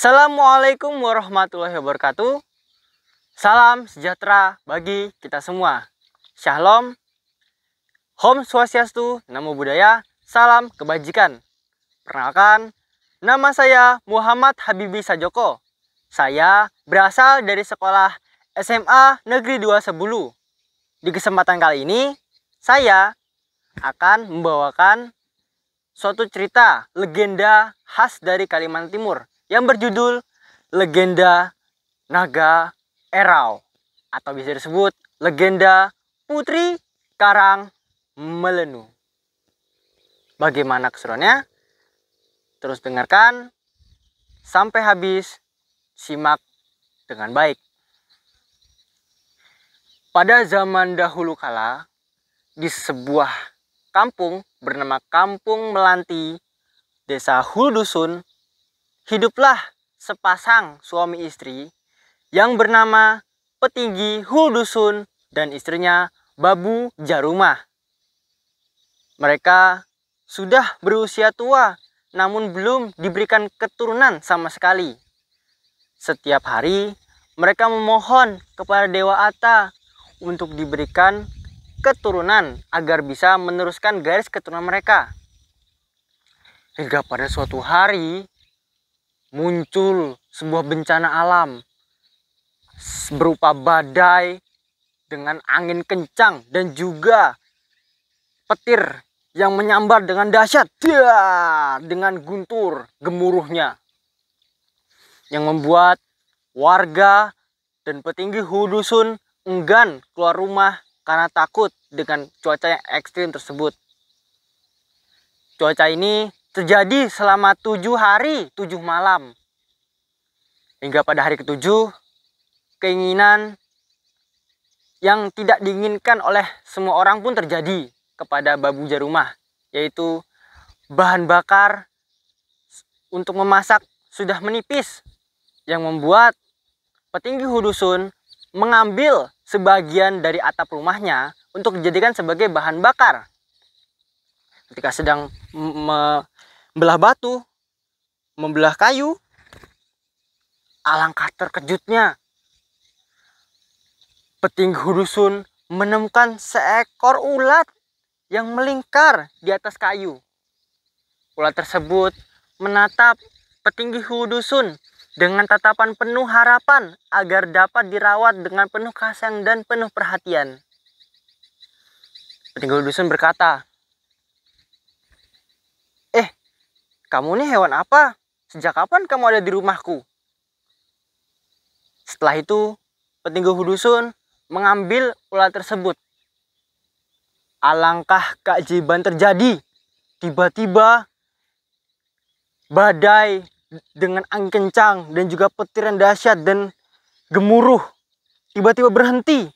Assalamualaikum warahmatullahi wabarakatuh. Salam sejahtera bagi kita semua. Shalom. Om Swastiastu, Namo Buddhaya, Salam Kebajikan. Perkenalkan, nama saya Muhammad Habibi Sajoko. Saya berasal dari sekolah SMA Negeri 2 Sebulu. Di kesempatan kali ini, saya akan membawakan suatu cerita legenda khas dari Kalimantan Timur yang berjudul Legenda Naga Erau atau bisa disebut Legenda Putri Karang Melenu. Bagaimana keseruannya? Terus dengarkan sampai habis, simak dengan baik. Pada zaman dahulu kala, di sebuah kampung bernama Kampung Melanti, Desa Huldusun, hiduplah sepasang suami istri yang bernama petinggi Huldusun dan istrinya Babu Jarumah. Mereka sudah berusia tua namun belum diberikan keturunan sama sekali. Setiap hari mereka memohon kepada Dewa Atta untuk diberikan keturunan agar bisa meneruskan garis keturunan mereka. Hingga pada suatu hari muncul sebuah bencana alam berupa badai dengan angin kencang dan juga petir yang menyambar dengan dahsyat dengan guntur gemuruhnya yang membuat warga dan petinggi hudusun enggan keluar rumah karena takut dengan cuaca yang ekstrim tersebut. Cuaca ini terjadi selama tujuh hari, tujuh malam. Hingga pada hari ketujuh, keinginan yang tidak diinginkan oleh semua orang pun terjadi kepada babu jarumah, yaitu bahan bakar untuk memasak sudah menipis, yang membuat petinggi hudusun mengambil sebagian dari atap rumahnya untuk dijadikan sebagai bahan bakar. Ketika sedang belah batu, membelah kayu. Alangkah terkejutnya, petinggi dusun menemukan seekor ulat yang melingkar di atas kayu. Ulat tersebut menatap petinggi dusun dengan tatapan penuh harapan agar dapat dirawat dengan penuh kasih dan penuh perhatian. Petinggi dusun berkata, Kamu ini hewan apa? Sejak kapan kamu ada di rumahku? Setelah itu, petinggu Hudusun mengambil ular tersebut. Alangkah keajaiban terjadi. Tiba-tiba badai dengan angin kencang dan juga petir yang dahsyat dan gemuruh tiba-tiba berhenti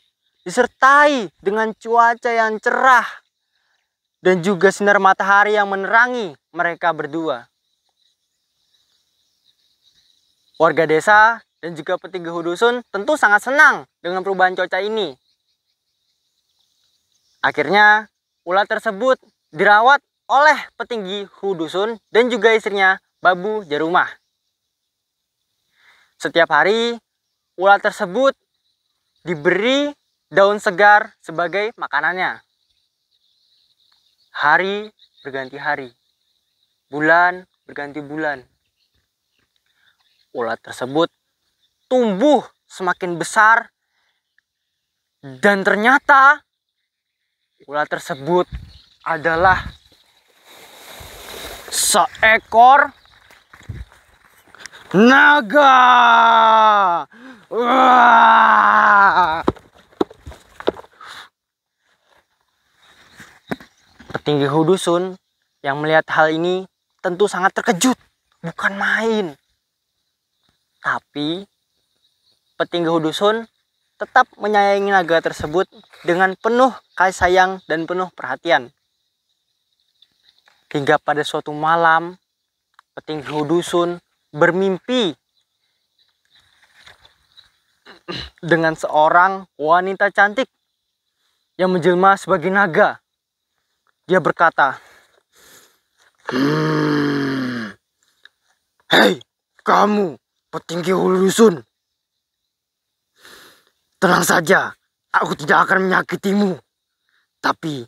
disertai dengan cuaca yang cerah dan juga sinar matahari yang menerangi mereka berdua. Warga desa dan juga petinggi hudusun tentu sangat senang dengan perubahan cuaca ini. Akhirnya, ular tersebut dirawat oleh petinggi hudusun dan juga istrinya Babu Jarumah. Setiap hari, ular tersebut diberi daun segar sebagai makanannya. Hari berganti hari, bulan berganti bulan. Ulat tersebut tumbuh semakin besar dan ternyata ulat tersebut adalah seekor naga. Wah! petinggi Hudusun yang melihat hal ini tentu sangat terkejut, bukan main. Tapi petinggi Hudusun tetap menyayangi naga tersebut dengan penuh kasih sayang dan penuh perhatian. Hingga pada suatu malam, petinggi Hudusun bermimpi dengan seorang wanita cantik yang menjelma sebagai naga. Dia berkata, hmm, Hei, kamu petinggi hulu dusun. Tenang saja, aku tidak akan menyakitimu. Tapi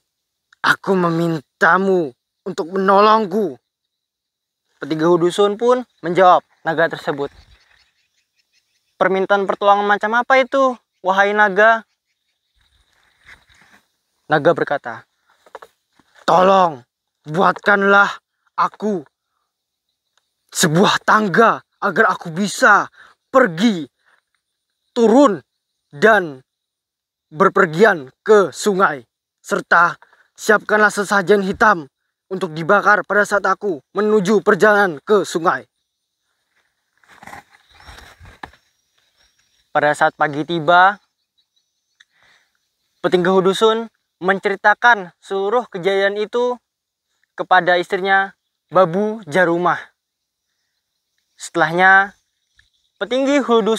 aku memintamu untuk menolongku. Petinggi hulu dusun pun menjawab naga tersebut. Permintaan pertolongan macam apa itu, wahai naga? Naga berkata, Tolong buatkanlah aku sebuah tangga agar aku bisa pergi turun dan berpergian ke sungai serta siapkanlah sesajen hitam untuk dibakar pada saat aku menuju perjalanan ke sungai. Pada saat pagi tiba, petinggi dusun menceritakan seluruh kejadian itu kepada istrinya Babu Jarumah. Setelahnya, petinggi hulu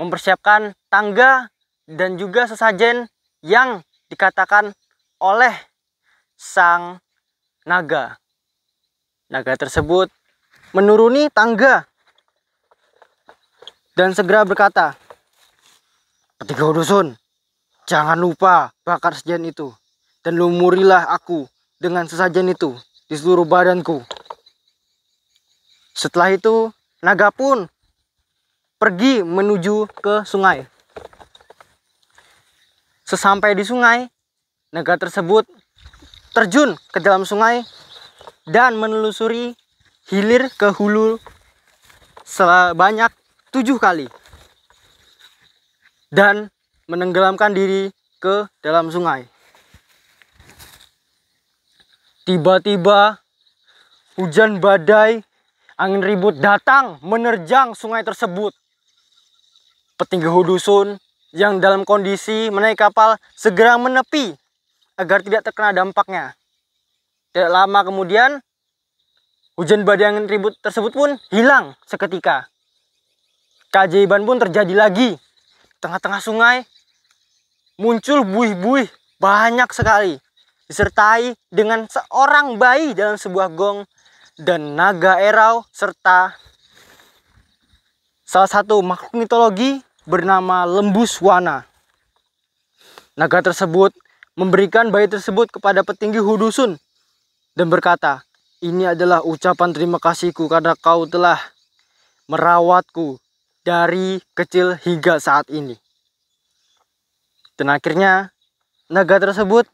mempersiapkan tangga dan juga sesajen yang dikatakan oleh sang naga. Naga tersebut menuruni tangga dan segera berkata, Petinggi hulu Jangan lupa bakar sejen itu, dan lumurilah aku dengan sesajen itu di seluruh badanku. Setelah itu, naga pun pergi menuju ke sungai. Sesampai di sungai, naga tersebut terjun ke dalam sungai dan menelusuri hilir ke hulu sebanyak tujuh kali. Dan menenggelamkan diri ke dalam sungai. Tiba-tiba hujan badai, angin ribut datang menerjang sungai tersebut. Petinggi Hudusun yang dalam kondisi menaik kapal segera menepi agar tidak terkena dampaknya. Tidak lama kemudian, hujan badai angin ribut tersebut pun hilang seketika. Keajaiban pun terjadi lagi. Tengah-tengah sungai, muncul buih-buih banyak sekali disertai dengan seorang bayi dalam sebuah gong dan naga erau serta salah satu makhluk mitologi bernama lembuswana wana Naga tersebut memberikan bayi tersebut kepada petinggi Hudusun dan berkata, ini adalah ucapan terima kasihku karena kau telah merawatku dari kecil hingga saat ini. Dan akhirnya naga tersebut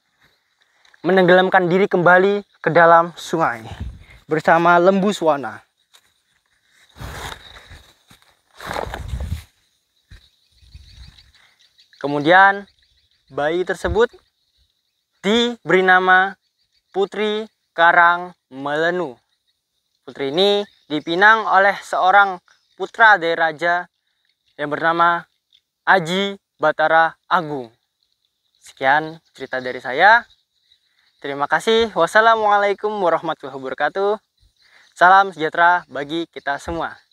menenggelamkan diri kembali ke dalam sungai bersama lembu Swana. Kemudian bayi tersebut diberi nama Putri Karang Melenu. Putri ini dipinang oleh seorang putra dari raja yang bernama Aji Batara Agung. Sekian cerita dari saya. Terima kasih. Wassalamualaikum warahmatullahi wabarakatuh. Salam sejahtera bagi kita semua.